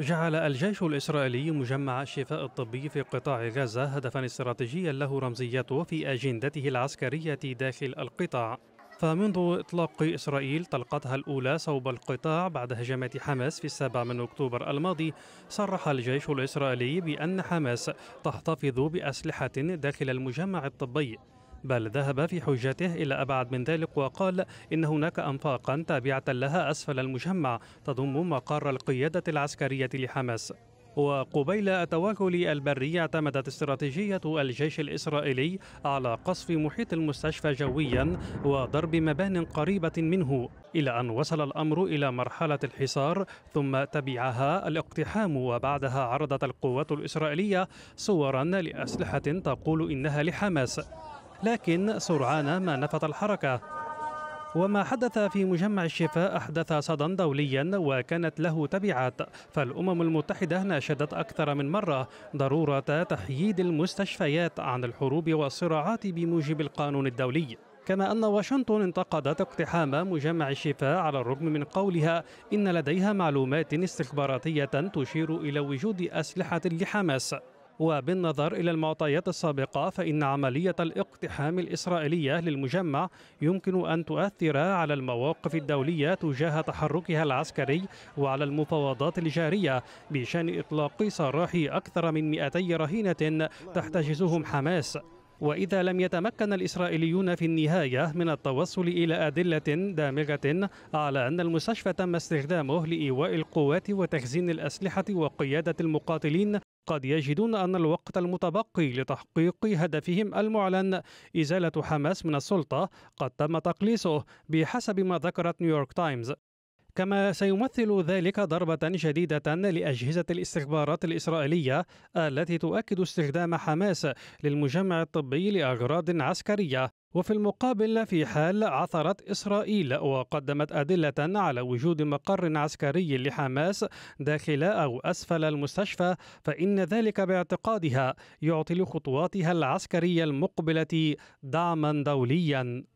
جعل الجيش الإسرائيلي مجمع الشفاء الطبي في قطاع غزة هدفا استراتيجيا له رمزيته في أجندته العسكرية داخل القطاع فمنذ إطلاق إسرائيل طلقتها الأولى صوب القطاع بعد هجمات حماس في السابع من أكتوبر الماضي صرح الجيش الإسرائيلي بأن حماس تحتفظ بأسلحة داخل المجمع الطبي بل ذهب في حجته إلى أبعد من ذلك وقال إن هناك أنفاقا تابعة لها أسفل المجمع تضم مقر القيادة العسكرية لحماس وقبيل التوغل البري اعتمدت استراتيجية الجيش الإسرائيلي على قصف محيط المستشفى جويا وضرب مبان قريبة منه إلى أن وصل الأمر إلى مرحلة الحصار ثم تبعها الاقتحام وبعدها عرضت القوات الإسرائيلية صورا لأسلحة تقول إنها لحماس لكن سرعان ما نفت الحركة وما حدث في مجمع الشفاء أحدث صدى دوليا وكانت له تبعات فالأمم المتحدة ناشدت أكثر من مرة ضرورة تحييد المستشفيات عن الحروب والصراعات بموجب القانون الدولي كما أن واشنطن انتقدت اقتحام مجمع الشفاء على الرغم من قولها إن لديها معلومات استخباراتية تشير إلى وجود أسلحة لحماس وبالنظر إلى المعطيات السابقة فإن عملية الاقتحام الإسرائيلية للمجمع يمكن أن تؤثر على المواقف الدولية تجاه تحركها العسكري وعلى المفاوضات الجارية بشأن إطلاق سراح أكثر من 200 رهينة تحتجزهم حماس وإذا لم يتمكن الإسرائيليون في النهاية من التوصل إلى أدلة دامغة على أن المستشفى تم استخدامه لإيواء القوات وتخزين الأسلحة وقيادة المقاتلين قد يجدون أن الوقت المتبقي لتحقيق هدفهم المعلن إزالة حماس من السلطة قد تم تقليصه بحسب ما ذكرت نيويورك تايمز كما سيمثل ذلك ضربة شديدة لأجهزة الاستخبارات الإسرائيلية التي تؤكد استخدام حماس للمجمع الطبي لأغراض عسكرية وفي المقابل في حال عثرت إسرائيل وقدمت أدلة على وجود مقر عسكري لحماس داخل أو أسفل المستشفى فإن ذلك باعتقادها يعطي لخطواتها العسكرية المقبلة دعما دوليا